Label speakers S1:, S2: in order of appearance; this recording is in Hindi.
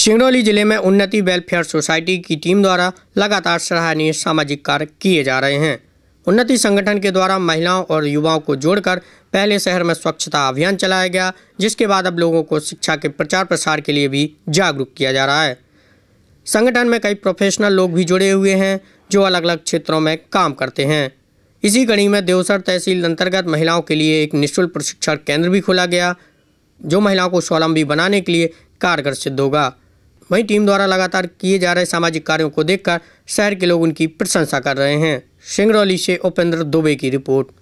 S1: सिंगरौली जिले में उन्नति वेलफेयर सोसाइटी की टीम द्वारा लगातार सराहनीय सामाजिक कार्य किए जा रहे हैं उन्नति संगठन के द्वारा महिलाओं और युवाओं को जोड़कर पहले शहर में स्वच्छता अभियान चलाया गया जिसके बाद अब लोगों को शिक्षा के प्रचार प्रसार के लिए भी जागरूक किया जा रहा है संगठन में कई प्रोफेशनल लोग भी जुड़े हुए हैं जो अलग अलग क्षेत्रों में काम करते हैं इसी कड़ी में देवसर तहसील अंतर्गत महिलाओं के लिए एक निःशुल्क प्रशिक्षण केंद्र भी खोला गया जो महिलाओं को स्वावलंबी बनाने के लिए कारगर सिद्ध होगा वहीं टीम द्वारा लगातार किए जा रहे सामाजिक कार्यों को देखकर शहर के लोग उनकी प्रशंसा कर रहे हैं सिंगरौली से उपेंद्र दुबे की रिपोर्ट